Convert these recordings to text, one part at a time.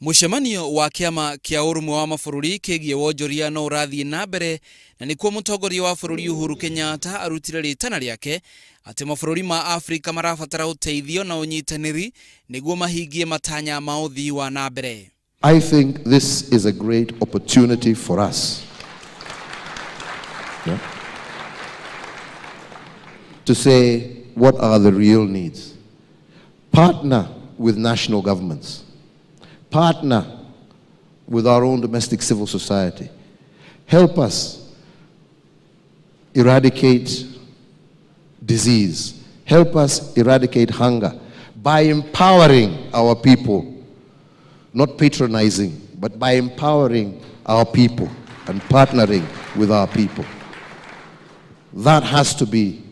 mucemanio wa kiama kia urumwe wa mabũrũri kigie wonjoria no ũrathiĩ na mbere na nĩkuo mũtongoria wa bũrũri Uhuru Kenyatta arutire rĩtana rĩake atĩ mabũrũri ma Afrika marabatara ũteithio na ũnyitanĩri nĩguo mahingie matanya ma ũthii wa na mbere I think this is a great opportunity for us yeah? to say what are the real needs partner with national governments partner with our own domestic civil society. Help us eradicate disease. Help us eradicate hunger by empowering our people, not patronizing, but by empowering our people and partnering with our people. That has to be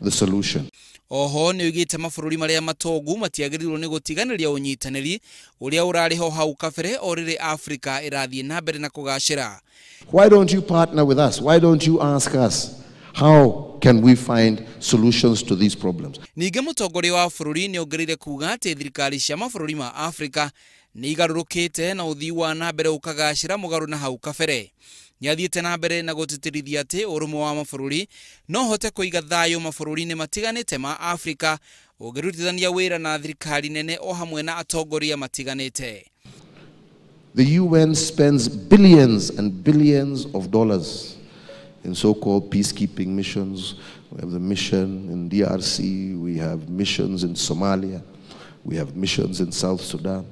the solution oho nä oigite mabũrũri marĩa matongu matiagĩrĩirwo nĩ gũtiganĩria ũnyitanĩri ũrĩa ũrarĩ ho hau kabere o rĩrĩ afrika ĩrathiĩ na mbere na kũgacĩra why don't you partner with us why don't you ask us how can we find solutions to these problems ningĩ mũtongoria wa bũrũri nĩ ongereire kuuga atĩ thirikari cia mabũrũri ma afrika nä igarå na å wa na mbere å kagacä ra må na hau kabere nä athiä na mbere na gå tä atä å rå wa mabå no hote kå iga thayå mabå matiganä te ma afrika å ngä rutithania wä ra na thirikari nene o hamwe na atongoria matiganä te The UN spends billions and billions of dollars in so-called peacekeeping missions. We have the mission in DRC, we have missions in Somalia, we have missions in South Sudan.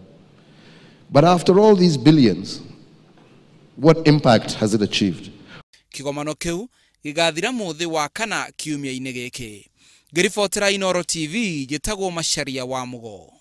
But after all these billions, what impact has it achieved? Kigomano kiu gigathira muthi wa kana kiumia-ini giki ngiribotera Inoro TV njitagwo Macharia wa Mugo